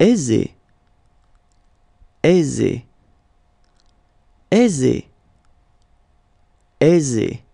Easy. Easy. Easy. Easy.